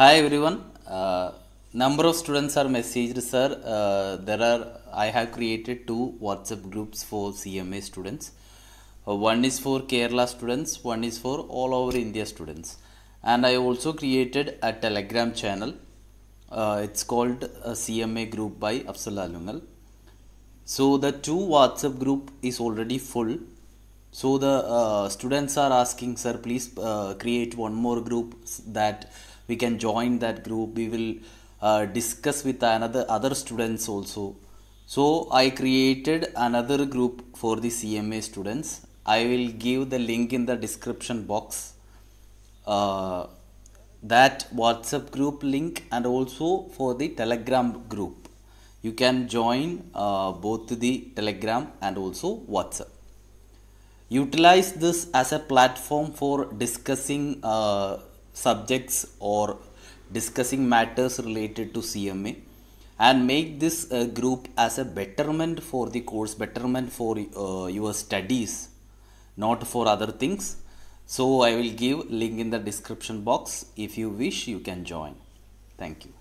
Hi everyone. Uh, number of students are messaged, sir. Uh, there are I have created two WhatsApp groups for CMA students. Uh, one is for Kerala students, one is for all over India students. And I also created a Telegram channel. Uh, it's called uh, a CMA group by Absal Alungal. So the two WhatsApp group is already full. So the uh, students are asking, sir, please create one more group that we can join that group we will uh, discuss with another other students also so i created another group for the cma students i will give the link in the description box uh, that whatsapp group link and also for the telegram group you can join uh, both the telegram and also whatsapp utilize this as a platform for discussing uh, subjects or discussing matters related to CMA and make this uh, group as a betterment for the course, betterment for uh, your studies, not for other things. So I will give link in the description box. If you wish, you can join. Thank you.